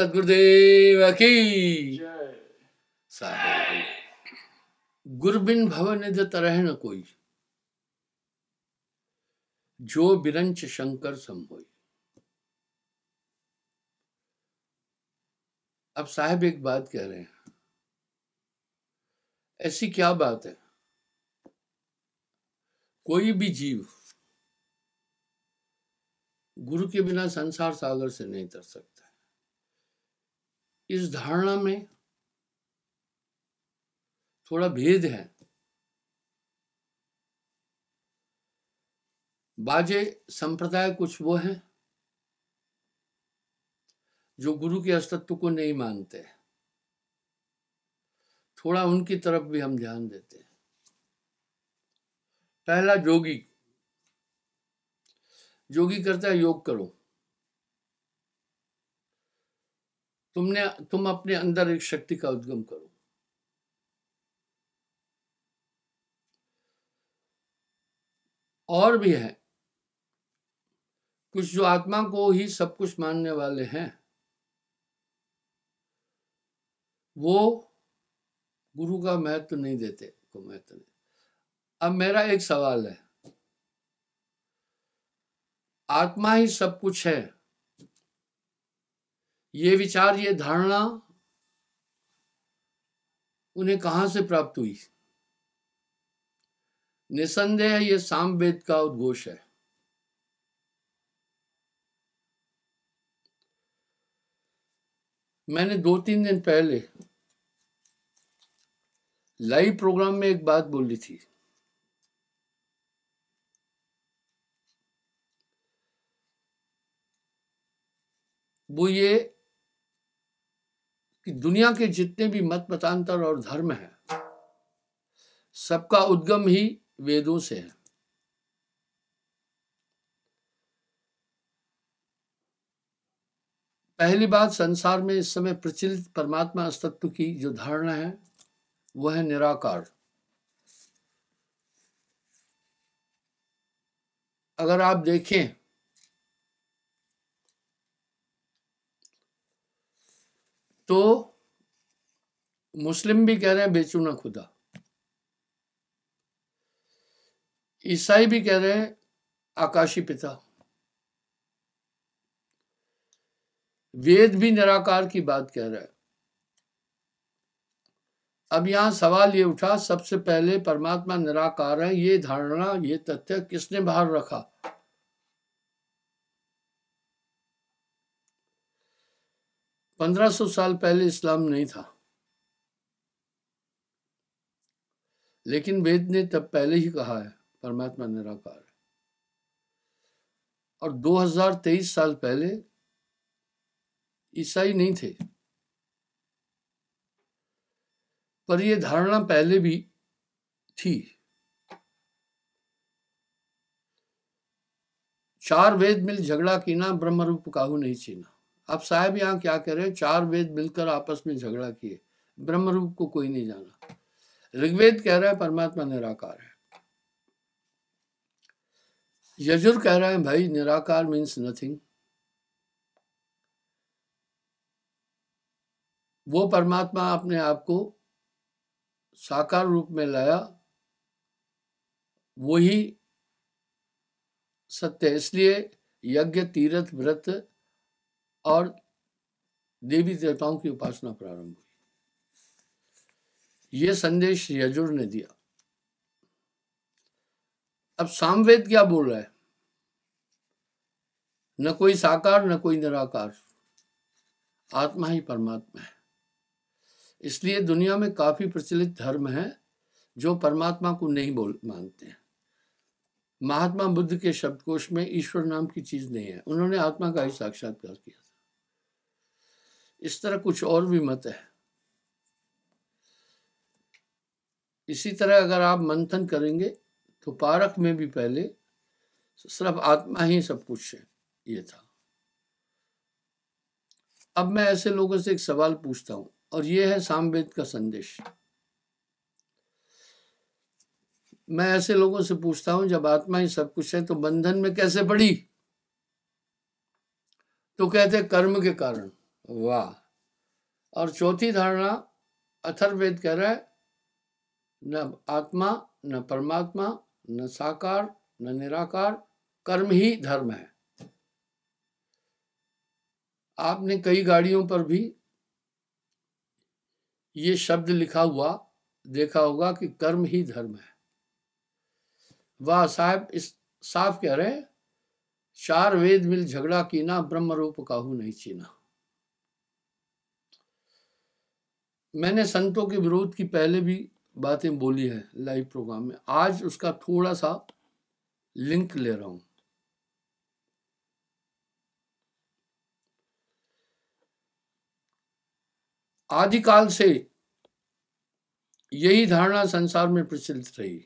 सदगुरुदेव की गुरबिन बिन भवन तरह न कोई जो बिरंच शंकर संभोई अब साहब एक बात कह रहे हैं ऐसी क्या बात है कोई भी जीव गुरु के बिना संसार सागर से नहीं तर सकता इस धारणा में थोड़ा भेद है बाजे संप्रदाय कुछ वो हैं जो गुरु के अस्तित्व को नहीं मानते थोड़ा उनकी तरफ भी हम ध्यान देते हैं पहला जोगी जोगी करता है योग करो तुमने तुम अपने अंदर एक शक्ति का उद्गम करो और भी है कुछ जो आत्मा को ही सब कुछ मानने वाले हैं वो गुरु का महत्व नहीं देते को महत्व नहीं अब मेरा एक सवाल है आत्मा ही सब कुछ है ये विचार ये धारणा उन्हें कहां से प्राप्त हुई निसंदेह ये सामवेद का उद्घोष है मैंने दो तीन दिन पहले लाइव प्रोग्राम में एक बात बोली थी वो ये कि दुनिया के जितने भी मत मतांतर और धर्म हैं सबका उद्गम ही वेदों से है पहली बात संसार में इस समय प्रचलित परमात्मा अस्तित्व की जो धारणा है वह है निराकार अगर आप देखें तो मुस्लिम भी कह रहे हैं बेचू ना खुदा ईसाई भी कह रहे हैं आकाशी पिता वेद भी निराकार की बात कह रहा है अब यहां सवाल ये उठा सबसे पहले परमात्मा निराकार है ये धारणा ये तथ्य किसने बाहर रखा पंद्रह साल पहले इस्लाम नहीं था लेकिन वेद ने तब पहले ही कहा है परमात्मा निराकार है और 2023 साल पहले ईसाई नहीं थे पर यह धारणा पहले भी थी चार वेद मिल झगड़ा कीना ब्रह्मरूप काहू नहीं छीना अब साहब यहाँ क्या हैं चार वेद मिलकर आपस में झगड़ा किए ब्रह्म रूप को कोई नहीं जाना ऋग्वेद कह रहा है परमात्मा निराकार है यजुर कह रहे हैं भाई निराकार मीन्स नथिंग वो परमात्मा अपने आप को साकार रूप में लाया वो ही सत्य इसलिए यज्ञ तीर्थ व्रत और देवी देवताओं की उपासना प्रारंभ हुई ये संदेश यजुर ने दिया अब सामवेद क्या बोल रहा है न कोई साकार न कोई निराकार आत्मा ही परमात्मा है इसलिए दुनिया में काफी प्रचलित धर्म है जो परमात्मा को नहीं बोल मानते हैं महात्मा बुद्ध के शब्दकोश में ईश्वर नाम की चीज नहीं है उन्होंने आत्मा का ही साक्षात्कार किया इस तरह कुछ और भी मत है इसी तरह अगर आप मंथन करेंगे तो पारख में भी पहले सिर्फ आत्मा ही सब कुछ है ये था अब मैं ऐसे लोगों से एक सवाल पूछता हूं और ये है सामवेद का संदेश मैं ऐसे लोगों से पूछता हूं जब आत्मा ही सब कुछ है तो बंधन में कैसे पड़ी तो कहते कर्म के कारण वाह और चौथी धारणा अथर्वेद कह रहा है न आत्मा न परमात्मा न साकार न निराकार कर्म ही धर्म है आपने कई गाड़ियों पर भी ये शब्द लिखा हुआ देखा होगा कि कर्म ही धर्म है वाह साहब इस साफ कह रहे चार वेद मिल झगड़ा कीना ब्रह्म रूप काहू नहीं चीना मैंने संतों के विरोध की पहले भी बातें बोली हैं लाइव प्रोग्राम में आज उसका थोड़ा सा लिंक ले रहा हूं आदिकाल से यही धारणा संसार में प्रचलित रही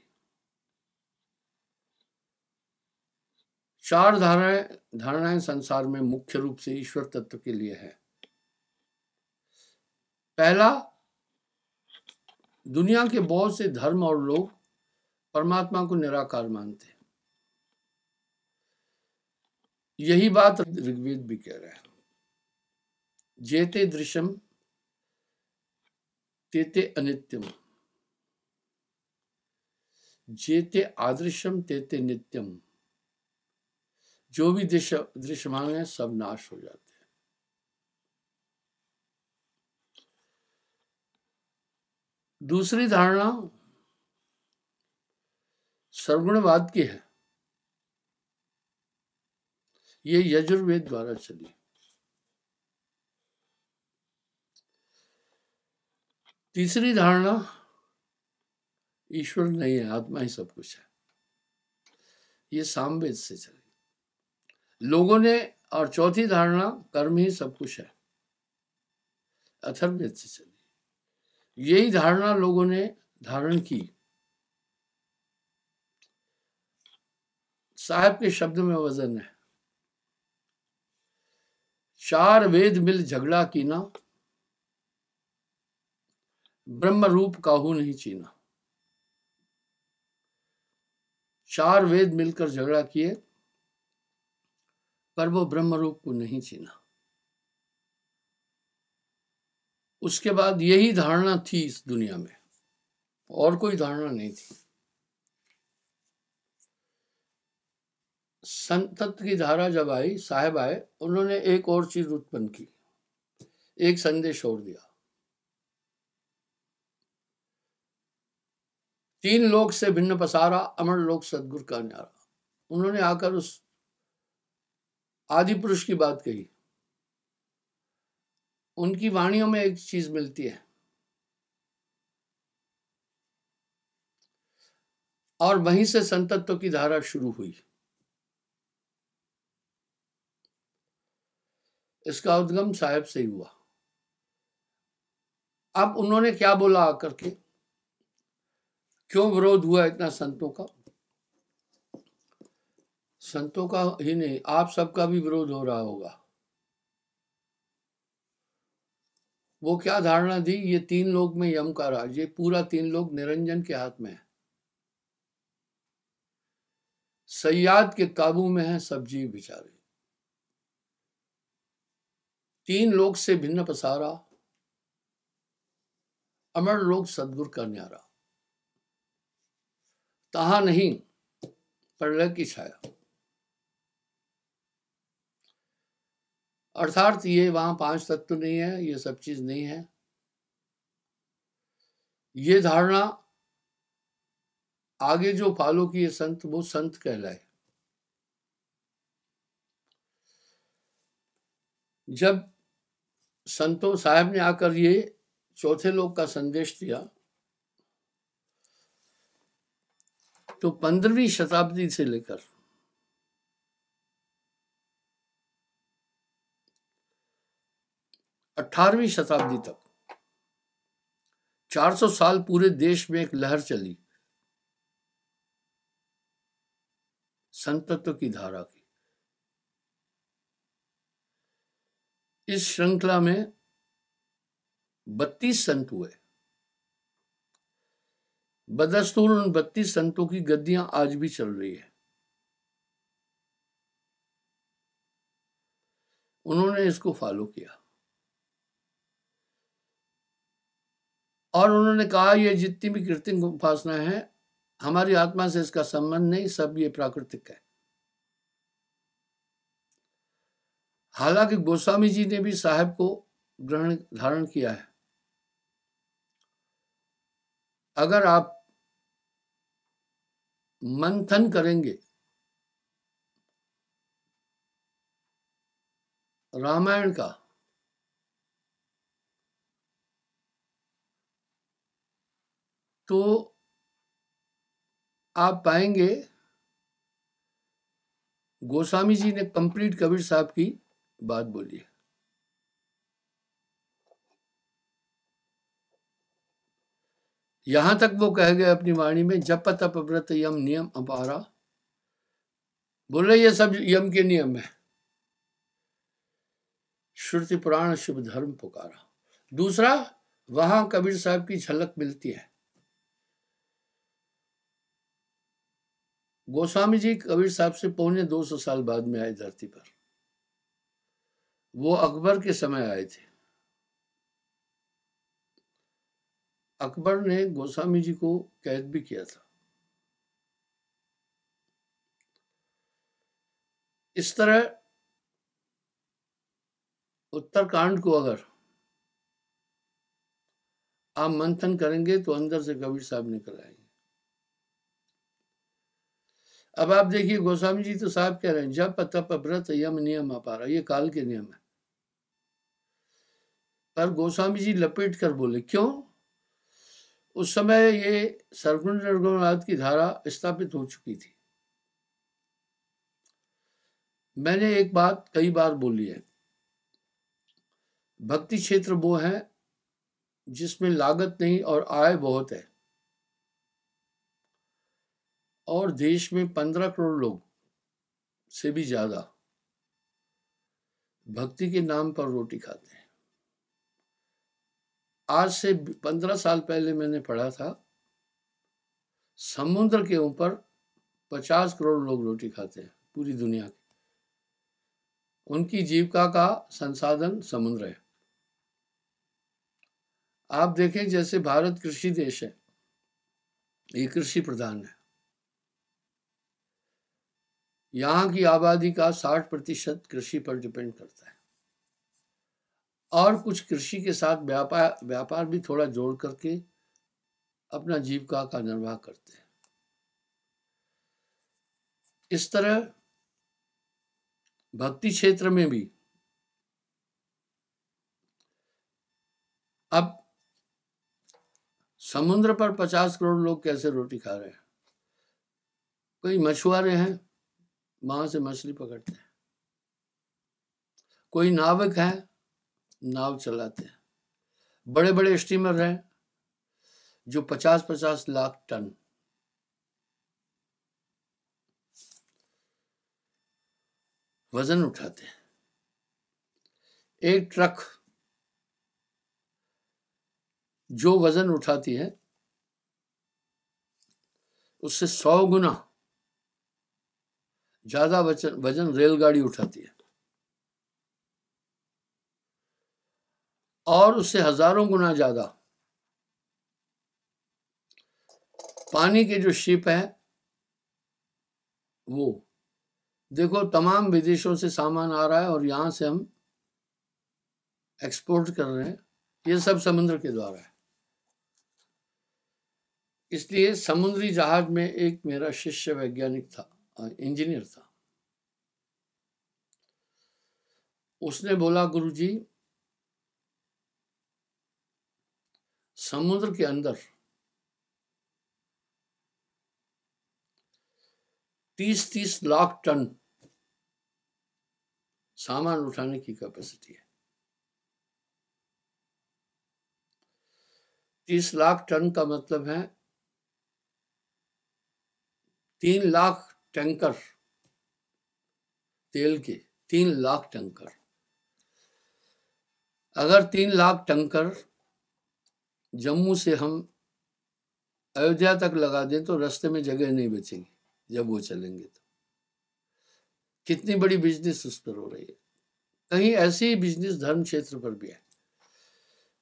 चार धारणाएं धारणाएं संसार में मुख्य रूप से ईश्वर तत्व के लिए है पहला दुनिया के बहुत से धर्म और लोग परमात्मा को निराकार मानते हैं यही बात ऋग्वेद भी कह रहा है जेते दृश्यम तेते अनित्यम जेते आदृश्यम तेते नित्यम जो भी दृश्य दृश्यमान है सब नाश हो जाता दूसरी धारणा सर्वगुणवाद की है ये यजुर्वेद द्वारा चली तीसरी धारणा ईश्वर नहीं है आत्मा ही सब कुछ है ये सामवेद से चली लोगों ने और चौथी धारणा कर्म ही सब कुछ है अथर्वेद से चली यही धारणा लोगों ने धारण की साहब के शब्द में वजन है चार वेद मिल झगड़ा की ना ब्रह्म रूप काहू नहीं चीना चार वेद मिलकर झगड़ा किए पर वो ब्रह्म रूप को नहीं चीना उसके बाद यही धारणा थी इस दुनिया में और कोई धारणा नहीं थी संतत की धारा जब आई साहेब आए उन्होंने एक और चीज उत्पन्न की एक संदेश और दिया तीन लोग से भिन्न पसारा अमर लोक सदगुर का न्यारा उन्होंने आकर उस आदि पुरुष की बात कही उनकी वाणियों में एक चीज मिलती है और वहीं से संतत्व की धारा शुरू हुई इसका उद्गम साहेब से ही हुआ अब उन्होंने क्या बोला आकर के क्यों विरोध हुआ इतना संतों का संतों का ही नहीं आप सबका भी विरोध हो रहा होगा वो क्या धारणा दी ये तीन लोग में यम का राज ये पूरा तीन लोग निरंजन के हाथ में है सयाद के काबू में है सब जीव बिचारे तीन लोग से भिन्न पसारा अमर लोग सदगुर का न्यारा तहा नहीं पर लग की छाया अर्थात ये वहां पांच तत्व नहीं है ये सब चीज नहीं है ये धारणा आगे जो फॉलो किए संत वो संत कहलाए जब संतों साहब ने आकर ये चौथे लोग का संदेश दिया तो पंद्रहवीं शताब्दी से लेकर अठारहवीं शताब्दी तक 400 साल पूरे देश में एक लहर चली संतत्व की धारा की इस श्रृंखला में 32 संत हुए बदस्तूर उन बत्तीस संतों की गद्दियां आज भी चल रही है उन्होंने इसको फॉलो किया और उन्होंने कहा ये जितनी भी कृत्रिम उपासना है हमारी आत्मा से इसका संबंध नहीं सब ये प्राकृतिक है हालांकि गोस्वामी जी ने भी साहब को ग्रहण धारण किया है अगर आप मंथन करेंगे रामायण का तो आप पाएंगे गोस्वामी जी ने कंप्लीट कबीर साहब की बात बोली है यहां तक वो कह गए अपनी वाणी में जप तप व्रत यम नियम अपारा बोल रहे ये सब यम के नियम है श्रुति पुराण शुभ धर्म पुकारा दूसरा वहां कबीर साहब की झलक मिलती है गोस्वामी जी कबीर साहब से पौने 200 साल बाद में आए धरती पर वो अकबर के समय आए थे अकबर ने गोस्वामी जी को कैद भी किया था इस तरह उत्तरकांड को अगर आप मंथन करेंगे तो अंदर से कबीर साहब निकल आएंगे अब आप देखिए गोस्वामी जी तो साहब कह रहे हैं जब तप व्रत यम नियम अपारा ये काल के नियम है पर गोस्वामी जी लपेट कर बोले क्यों उस समय ये सरगुण रघुनाथ की धारा स्थापित हो चुकी थी मैंने एक बात कई बार बोली है भक्ति क्षेत्र वो है जिसमें लागत नहीं और आय बहुत है और देश में पंद्रह करोड़ लोग से भी ज्यादा भक्ति के नाम पर रोटी खाते हैं आज से पंद्रह साल पहले मैंने पढ़ा था समुद्र के ऊपर पचास करोड़ लोग रोटी खाते हैं पूरी दुनिया के उनकी जीविका का संसाधन समुद्र है आप देखें जैसे भारत कृषि देश है ये कृषि प्रधान है यहाँ की आबादी का 60 प्रतिशत कृषि पर डिपेंड करता है और कुछ कृषि के साथ व्यापार व्यापार भी थोड़ा जोड़ करके अपना जीविका का निर्वाह करते हैं इस तरह भक्ति क्षेत्र में भी अब समुद्र पर पचास करोड़ लोग कैसे रोटी खा रहे हैं कोई मछुआरे हैं वहां से मछली पकड़ते हैं कोई नाविक है नाव चलाते हैं बड़े बड़े स्टीमर हैं जो पचास पचास लाख टन वजन उठाते हैं एक ट्रक जो वजन उठाती है उससे सौ गुना ज्यादा वजन वजन रेलगाड़ी उठाती है और उससे हजारों गुना ज्यादा पानी के जो शिप है वो देखो तमाम विदेशों से सामान आ रहा है और यहां से हम एक्सपोर्ट कर रहे हैं ये सब समुद्र के द्वारा है इसलिए समुद्री जहाज में एक मेरा शिष्य वैज्ञानिक था इंजीनियर था उसने बोला गुरुजी समुद्र के अंदर तीस तीस लाख टन सामान उठाने की कैपेसिटी है तीस लाख टन का मतलब है तीन लाख टैंकर तेल के तीन लाख टैंकर अगर तीन लाख टैंकर जम्मू से हम अयोध्या तक लगा दें तो रास्ते में जगह नहीं बचेगी जब वो चलेंगे तो कितनी बड़ी बिजनेस उस पर हो रही है कहीं ऐसी ही बिजनेस धर्म क्षेत्र पर भी है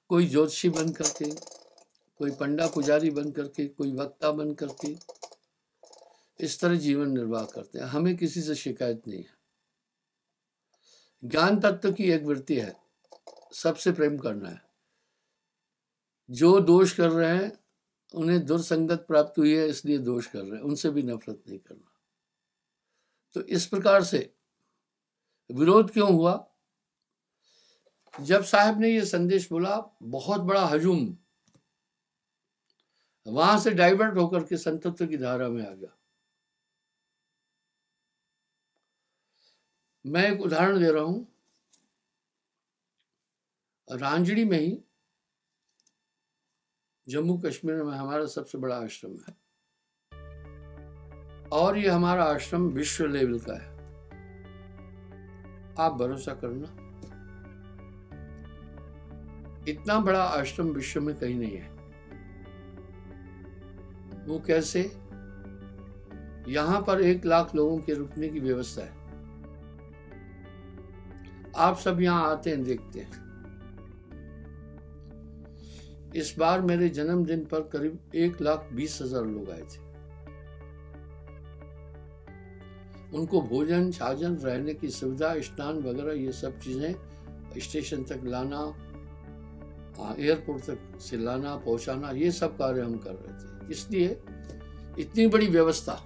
कोई ज्योतिषी बन करके कोई पंडा पुजारी बन करके कोई वक्ता बन करके इस तरह जीवन निर्वाह करते हैं हमें किसी से शिकायत नहीं है ज्ञान तत्व की एक वृत्ति है सबसे प्रेम करना है जो दोष कर रहे हैं उन्हें दुर्संगत प्राप्त हुई है इसलिए दोष कर रहे हैं उनसे भी नफरत नहीं करना तो इस प्रकार से विरोध क्यों हुआ जब साहब ने यह संदेश बोला बहुत बड़ा हजूम वहां से डाइवर्ट होकर के संतत्व की धारा में आ गया मैं एक उदाहरण दे रहा हूं रांझड़ी में ही जम्मू कश्मीर में हमारा सबसे बड़ा आश्रम है और ये हमारा आश्रम विश्व लेवल का है आप भरोसा करना इतना बड़ा आश्रम विश्व में कहीं नहीं है वो कैसे यहां पर एक लाख लोगों के रुकने की व्यवस्था है आप सब यहाँ आते हैं देखते हैं इस बार मेरे जन्मदिन पर करीब एक लाख बीस हजार लोग आए थे उनको भोजन छाजन रहने की सुविधा स्नान वगैरह ये सब चीज़ें स्टेशन तक लाना एयरपोर्ट तक से लाना पहुंचाना ये सब कार्य हम कर रहे थे इसलिए इतनी बड़ी व्यवस्था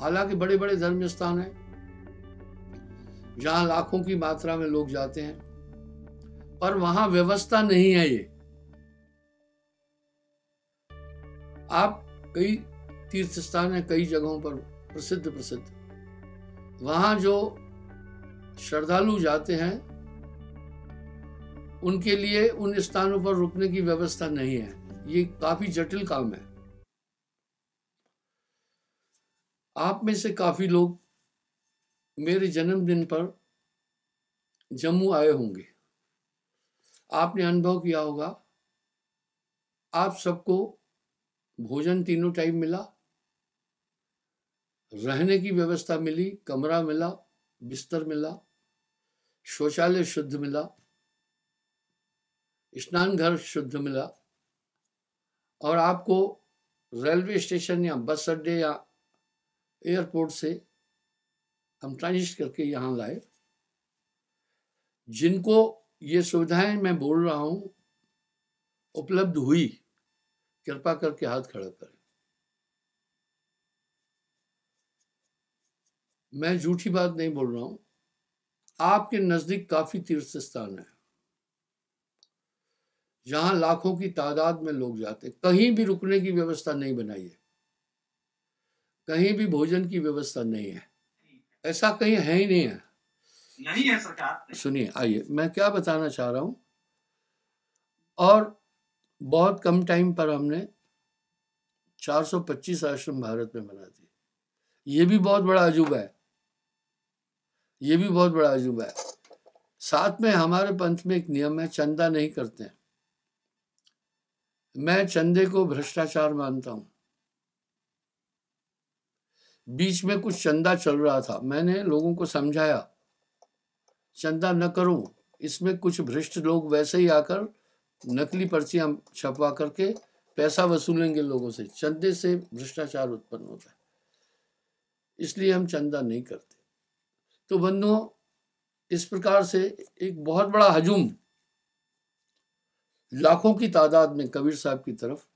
हालांकि बड़े बड़े धर्म स्थान हैं जहां लाखों की मात्रा में लोग जाते हैं पर वहां व्यवस्था नहीं है ये आप कई तीर्थ स्थान है कई जगहों पर प्रसिद्ध प्रसिद्ध वहां जो श्रद्धालु जाते हैं उनके लिए उन स्थानों पर रुकने की व्यवस्था नहीं है ये काफी जटिल काम है आप में से काफी लोग मेरे जन्मदिन पर जम्मू आए होंगे आपने अनुभव किया होगा आप सबको भोजन तीनों टाइम मिला रहने की व्यवस्था मिली कमरा मिला बिस्तर मिला शौचालय शुद्ध मिला स्नान घर शुद्ध मिला और आपको रेलवे स्टेशन या बस अड्डे या एयरपोर्ट से हम ट्रांजिस्ट करके यहाँ लाए जिनको ये सुविधाएं मैं बोल रहा हूँ उपलब्ध हुई कृपा करके हाथ खड़ा करें मैं झूठी बात नहीं बोल रहा हूं आपके नज़दीक काफ़ी तीर्थ स्थान है जहां लाखों की तादाद में लोग जाते कहीं भी रुकने की व्यवस्था नहीं बनाई है कहीं भी भोजन की व्यवस्था नहीं है ऐसा कहीं है ही नहीं है नहीं है सरकार सुनिए आइए मैं क्या बताना चाह रहा हूं और बहुत कम टाइम पर हमने 425 आश्रम भारत में बना दिए ये भी बहुत बड़ा अजूबा है ये भी बहुत बड़ा अजूबा है साथ में हमारे पंथ में एक नियम है चंदा नहीं करते हैं मैं चंदे को भ्रष्टाचार मानता हूं बीच में कुछ चंदा चल रहा था मैंने लोगों को समझाया चंदा न करो इसमें कुछ भ्रष्ट लोग वैसे ही आकर नकली पर्चियां छपवा करके पैसा वसूलेंगे लोगों से चंदे से भ्रष्टाचार उत्पन्न होता है इसलिए हम चंदा नहीं करते तो बंधुओं इस प्रकार से एक बहुत बड़ा हजूम लाखों की तादाद में कबीर साहब की तरफ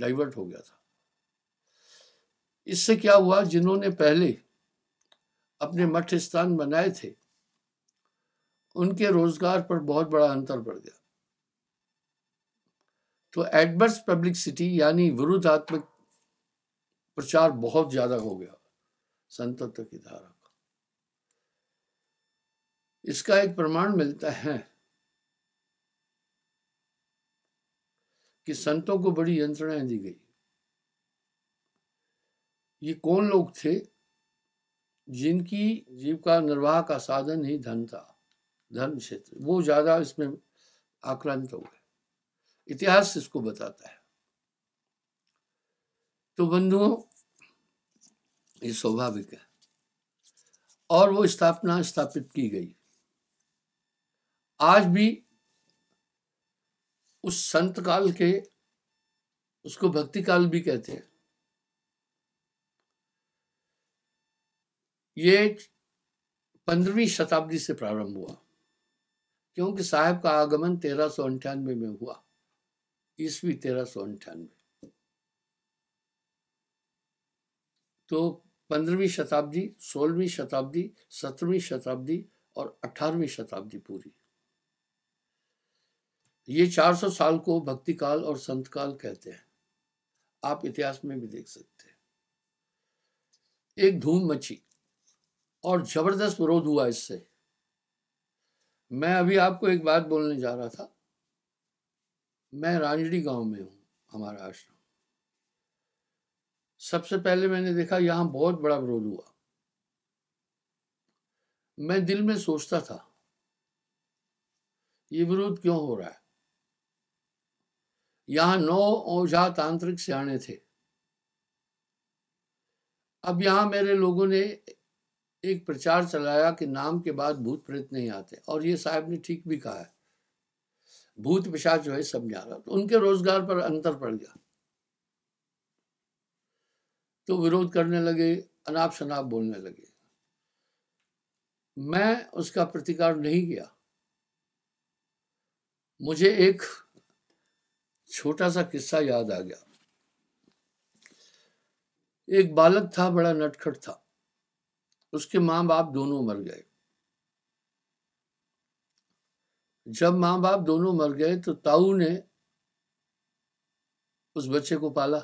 डाइवर्ट हो गया था इससे क्या हुआ जिन्होंने पहले अपने मठ स्थान बनाए थे उनके रोजगार पर बहुत बड़ा अंतर पड़ गया तो एडवर्स पब्लिक सिटी यानी विरुद्धात्मक प्रचार बहुत ज्यादा हो गया संतत्व की धारा का इसका एक प्रमाण मिलता है कि संतों को बड़ी यंत्रणाएं दी गई ये कौन लोग थे जिनकी जीविका निर्वाह का साधन ही धन था धर्म क्षेत्र वो ज़्यादा इसमें आक्रांत हो गए इतिहास इसको बताता है तो बंधुओं ये स्वाभाविक है और वो स्थापना स्थापित की गई आज भी उस संत काल के उसको भक्ति काल भी कहते हैं ये पंद्रहवीं शताब्दी से प्रारंभ हुआ क्योंकि साहब का आगमन तेरह सौ अंठानवे में हुआ ईस्वी तेरह सौ अंठानवे तो पंद्रहवीं शताब्दी सोलहवीं शताब्दी सत्रहवीं शताब्दी और अठारहवीं शताब्दी पूरी ये चार सौ साल को भक्ति काल और संत काल कहते हैं आप इतिहास में भी देख सकते हैं एक धूम मची और ज़बरदस्त विरोध हुआ इससे मैं अभी आपको एक बात बोलने जा रहा था मैं रांजड़ी गांव में हूँ हमारा आश्रम सबसे पहले मैंने देखा यहाँ बहुत बड़ा विरोध हुआ मैं दिल में सोचता था ये विरोध क्यों हो रहा है यहां नौ ओझा तांत्रिक सियाने थे अब यहां मेरे लोगों ने एक प्रचार चलाया कि नाम के बाद भूत प्रेत नहीं आते और ये साहब ने ठीक भी कहा है भूत पिशाच जो है समझा रहा तो उनके रोजगार पर अंतर पड़ गया तो विरोध करने लगे अनाप शनाप बोलने लगे मैं उसका प्रतिकार नहीं किया मुझे एक छोटा सा किस्सा याद आ गया एक बालक था बड़ा नटखट था उसके माँ बाप दोनों मर गए जब माँ बाप दोनों मर गए तो ताऊ ने उस बच्चे को पाला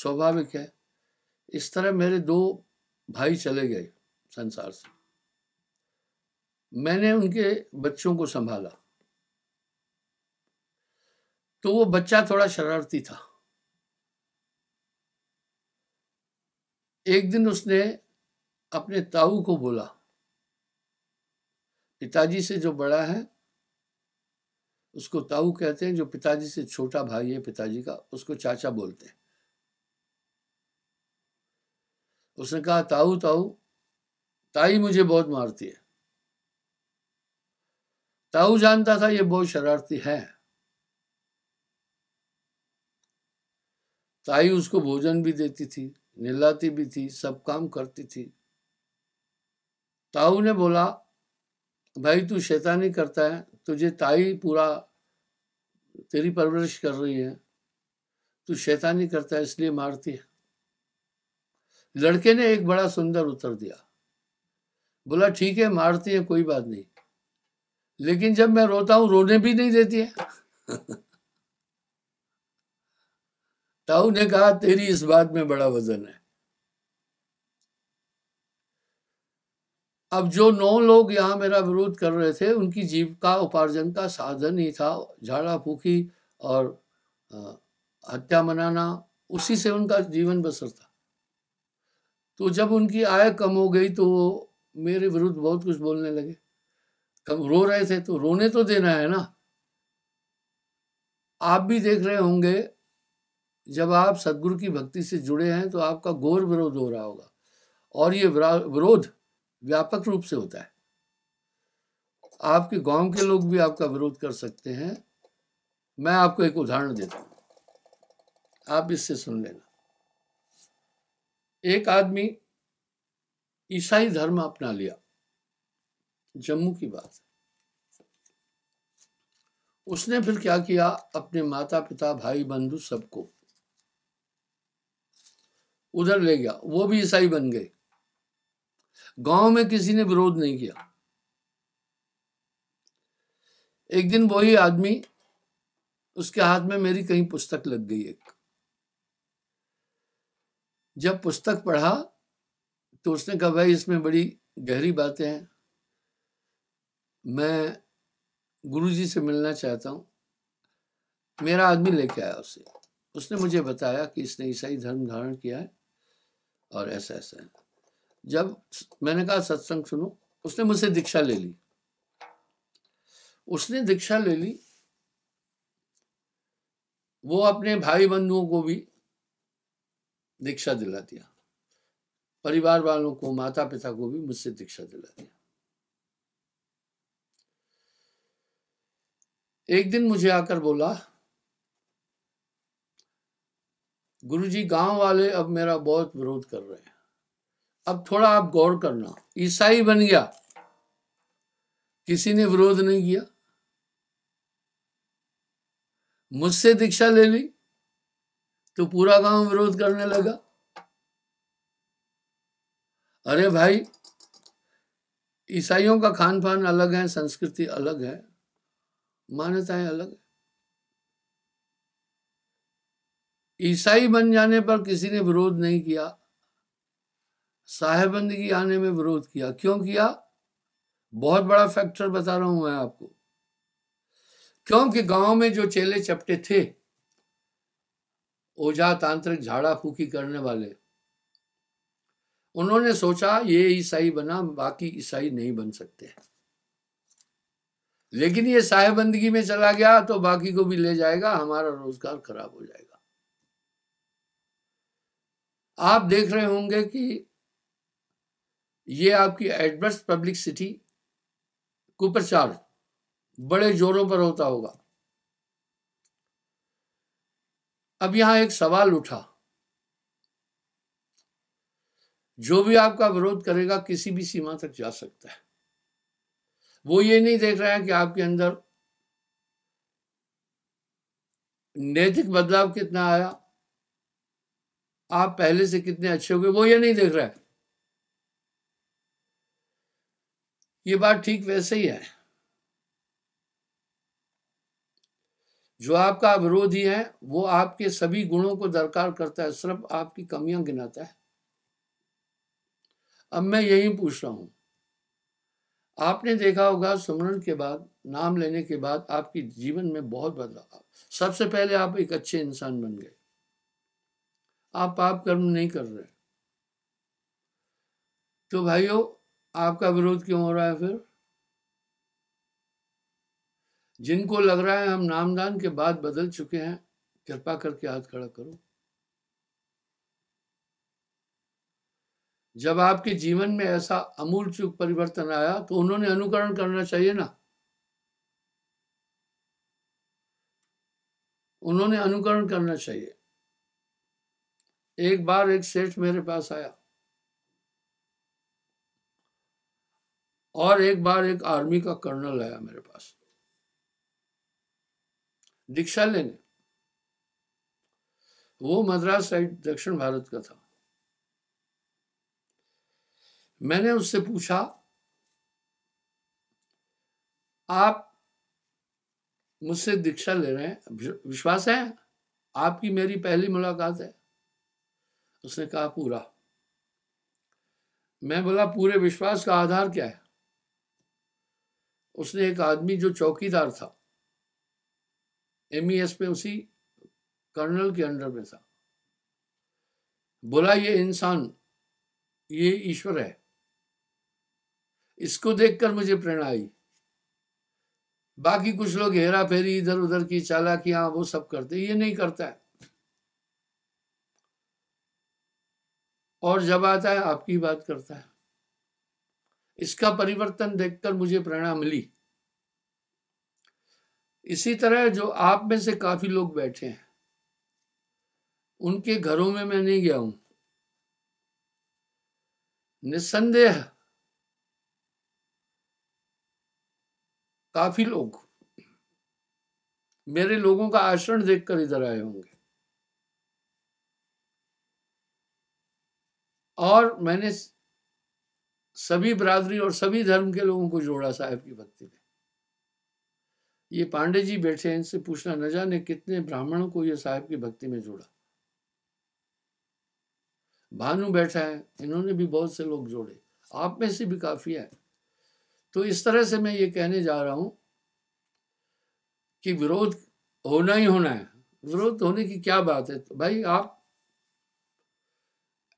स्वाभाविक है इस तरह मेरे दो भाई चले गए संसार से मैंने उनके बच्चों को संभाला तो वो बच्चा थोड़ा शरारती था एक दिन उसने अपने ताऊ को बोला पिताजी से जो बड़ा है उसको ताऊ कहते हैं जो पिताजी से छोटा भाई है पिताजी का उसको चाचा बोलते हैं उसने कहा ताऊ ताऊ ताई मुझे बहुत मारती है ताऊ जानता था ये बहुत शरारती है ताई उसको भोजन भी देती थी निलाती भी थी सब काम करती थी ताऊ ने बोला भाई तू शैतानी करता है तुझे ताई पूरा तेरी परवरिश कर रही है तू शैतानी करता है इसलिए मारती है लड़के ने एक बड़ा सुंदर उत्तर दिया बोला ठीक है मारती है कोई बात नहीं लेकिन जब मैं रोता हूँ रोने भी नहीं देती है ताऊ ने कहा तेरी इस बात में बड़ा वजन है अब जो नौ लोग यहां मेरा विरोध कर रहे थे उनकी जीविका उपार्जन का साधन ही था झाड़ा फूकी और हत्या मनाना उसी से उनका जीवन बसर था तो जब उनकी आय कम हो गई तो वो मेरे विरुद्ध बहुत कुछ बोलने लगे कब रो रहे थे तो रोने तो देना है ना आप भी देख रहे होंगे जब आप सदगुरु की भक्ति से जुड़े हैं तो आपका घोर विरोध हो रहा होगा और ये विरोध व्यापक रूप से होता है आपके गांव के लोग भी आपका विरोध कर सकते हैं मैं आपको एक उदाहरण देता हूं आप इससे सुन लेना एक आदमी ईसाई धर्म अपना लिया जम्मू की बात उसने फिर क्या किया अपने माता पिता भाई बंधु सबको उधर ले गया वो भी ईसाई बन गए गांव में किसी ने विरोध नहीं किया एक दिन वही आदमी उसके हाथ में मेरी कहीं पुस्तक लग गई एक जब पुस्तक पढ़ा तो उसने कहा भाई इसमें बड़ी गहरी बातें हैं मैं गुरुजी से मिलना चाहता हूँ मेरा आदमी लेके आया उसे उसने मुझे बताया कि इसने ईसाई धर्म धारण किया है और ऐसा ऐसा है जब मैंने कहा सत्संग सुनो उसने मुझसे दीक्षा ले ली उसने दीक्षा ले ली वो अपने भाई बंधुओं को भी दीक्षा दिला दिया परिवार वालों को माता पिता को भी मुझसे दीक्षा दिला दिया एक दिन मुझे आकर बोला गुरुजी गांव वाले अब मेरा बहुत विरोध कर रहे हैं अब थोड़ा आप गौर करना ईसाई बन गया किसी ने विरोध नहीं किया मुझसे दीक्षा ले ली तो पूरा गांव विरोध करने लगा अरे भाई ईसाइयों का खान पान अलग है संस्कृति अलग है मान्यताएं अलग है ईसाई बन जाने पर किसी ने विरोध नहीं किया साहेबंदगी आने में विरोध किया क्यों किया बहुत बड़ा फैक्टर बता रहा हूं मैं आपको क्योंकि गांव में जो चेले चपटे थे ओझा तांत्रिक झाड़ा फूकी करने वाले उन्होंने सोचा ये ईसाई बना बाकी ईसाई नहीं बन सकते लेकिन ये साहेबंदगी में चला गया तो बाकी को भी ले जाएगा हमारा रोजगार खराब हो जाएगा आप देख रहे होंगे कि ये आपकी एडवर्स पब्लिक सिटी कुप्रचार बड़े जोरों पर होता होगा अब यहां एक सवाल उठा जो भी आपका विरोध करेगा किसी भी सीमा तक जा सकता है वो ये नहीं देख रहे हैं कि आपके अंदर नैतिक बदलाव कितना आया आप पहले से कितने अच्छे हो गए वो ये नहीं देख रहा ये बात ठीक वैसे ही है जो आपका विरोधी है वो आपके सभी गुणों को दरकार करता है सिर्फ आपकी कमियां गिनाता है अब मैं यही पूछ रहा हूं आपने देखा होगा सुमरण के बाद नाम लेने के बाद आपकी जीवन में बहुत बदलाव सबसे पहले आप एक अच्छे इंसान बन गए आप पाप कर्म नहीं कर रहे तो भाइयों आपका विरोध क्यों हो रहा है फिर जिनको लग रहा है हम नामदान के बाद बदल चुके हैं कृपा करके हाथ खड़ा करो जब आपके जीवन में ऐसा अमूल चूक परिवर्तन आया तो उन्होंने अनुकरण करना चाहिए ना उन्होंने अनुकरण करना चाहिए एक बार एक सेठ मेरे पास आया और एक बार एक आर्मी का कर्नल आया मेरे पास दीक्षा लेने वो मद्रास साइड दक्षिण भारत का था मैंने उससे पूछा आप मुझसे दीक्षा ले रहे हैं विश्वास है आपकी मेरी पहली मुलाकात है उसने कहा पूरा मैं बोला पूरे विश्वास का आधार क्या है उसने एक आदमी जो चौकीदार था एम e में उसी कर्नल के अंडर में था बोला ये इंसान ये ईश्वर है इसको देखकर मुझे प्रेरणा आई बाकी कुछ लोग हेरा फेरी इधर उधर की चालाकियां वो सब करते ये नहीं करता है और जब आता है आपकी बात करता है इसका परिवर्तन देखकर मुझे प्रेरणा मिली इसी तरह जो आप में से काफ़ी लोग बैठे हैं उनके घरों में मैं नहीं गया हूं निसंदेह काफ़ी लोग मेरे लोगों का आचरण देखकर इधर आए होंगे और मैंने सभी बरादरी और सभी धर्म के लोगों को जोड़ा साहब की भक्ति में ये पांडे जी बैठे हैं इनसे पूछना न जाने कितने ब्राह्मणों को ये साहब की भक्ति में जोड़ा भानु बैठा है इन्होंने भी बहुत से लोग जोड़े आप में से भी काफी है तो इस तरह से मैं ये कहने जा रहा हूं कि विरोध होना ही होना है विरोध होने की क्या बात है तो भाई आप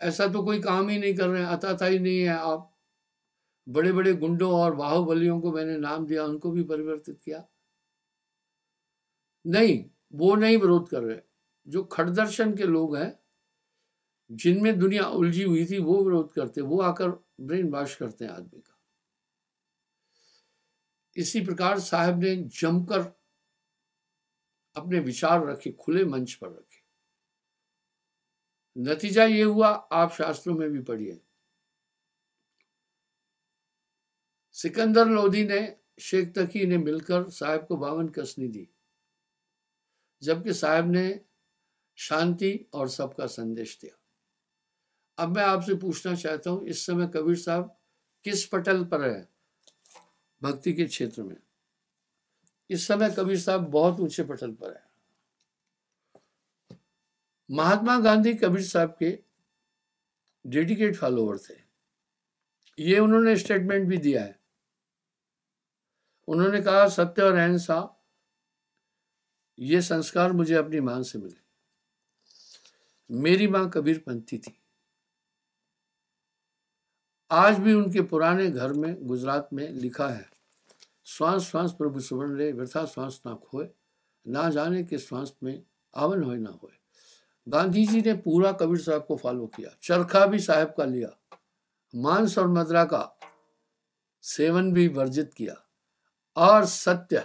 ऐसा तो कोई काम ही नहीं कर रहे हैं ही नहीं है आप बड़े बड़े गुंडों और बाहुबलियों को मैंने नाम दिया उनको भी परिवर्तित किया नहीं वो नहीं विरोध कर रहे जो खड़दर्शन के लोग हैं जिनमें दुनिया उलझी हुई थी वो विरोध करते वो आकर ब्रेन वॉश करते हैं आदमी का इसी प्रकार साहब ने जमकर अपने विचार रखे खुले मंच पर रखे नतीजा ये हुआ आप शास्त्रों में भी पढ़िए सिकंदर लोधी ने शेख तकी ने मिलकर साहब को बावन कसनी दी जबकि साहब ने शांति और सबका संदेश दिया अब मैं आपसे पूछना चाहता हूं इस समय कबीर साहब किस पटल पर है भक्ति के क्षेत्र में इस समय कबीर साहब बहुत ऊंचे पटल पर है महात्मा गांधी कबीर साहब के डेडिकेट फॉलोअर थे ये उन्होंने स्टेटमेंट भी दिया है उन्होंने कहा सत्य और अहिंसा ये संस्कार मुझे अपनी मां से मिले मेरी मां कबीर पंथी थी आज भी उनके पुराने घर में गुजरात में लिखा है श्वास श्वास प्रभु सुवर्ण रे वृथा श्वास ना खोए ना जाने के श्वास में आवन होए ना होए गांधी जी ने पूरा कबीर साहब को फॉलो किया चरखा भी साहब का लिया मांस और मदरा का सेवन भी वर्जित किया और सत्य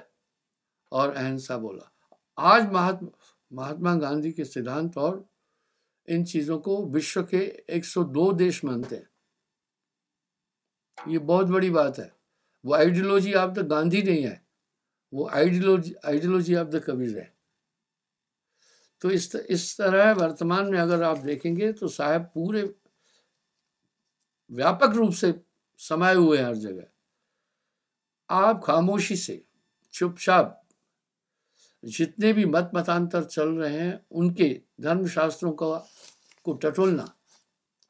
और अहिंसा बोला आज महात्मा महात्मा गांधी के सिद्धांत और इन चीजों को विश्व के 102 देश मानते हैं ये बहुत बड़ी बात है वो आइडियोलॉजी ऑफ द गांधी नहीं है वो ideology ideology of the Kabir है तो इस इस तरह वर्तमान में अगर आप देखेंगे तो साहब पूरे व्यापक रूप से समाये हुए हैं हर जगह आप खामोशी से चुपचाप जितने भी मत मतांतर चल रहे हैं उनके धर्मशास्त्रों का को टटोलना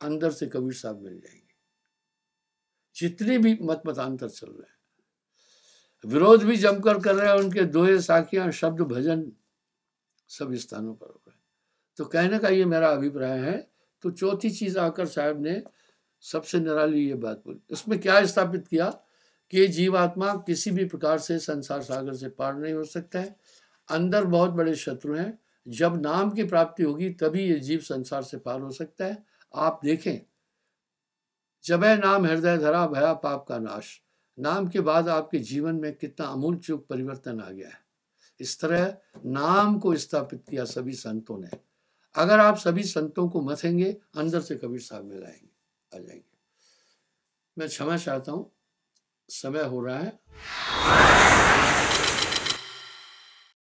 अंदर से कबीर साहब मिल जाएंगे जितने भी मत मतांतर चल रहे हैं विरोध भी जमकर कर रहे हैं उनके दोहे साखियां शब्द भजन सभी स्थानों पर हो गए तो कहने का ये मेरा अभिप्राय है तो चौथी चीज आकर साहब ने सबसे निराली ये बात बोली उसमें क्या स्थापित किया कि जीवात्मा किसी भी प्रकार से संसार सागर से पार नहीं हो सकता है अंदर बहुत बड़े शत्रु हैं जब नाम की प्राप्ति होगी तभी ये जीव संसार से पार हो सकता है आप देखें जब है नाम हृदय धरा भया पाप का नाश नाम के बाद आपके जीवन में कितना अमूल परिवर्तन आ गया है इस तरह नाम को स्थापित किया सभी संतों ने अगर आप सभी संतों को मथेंगे अंदर से कबीर साहब में लाएंगे आ जाएंगे मैं क्षमा चाहता हूँ समय हो रहा है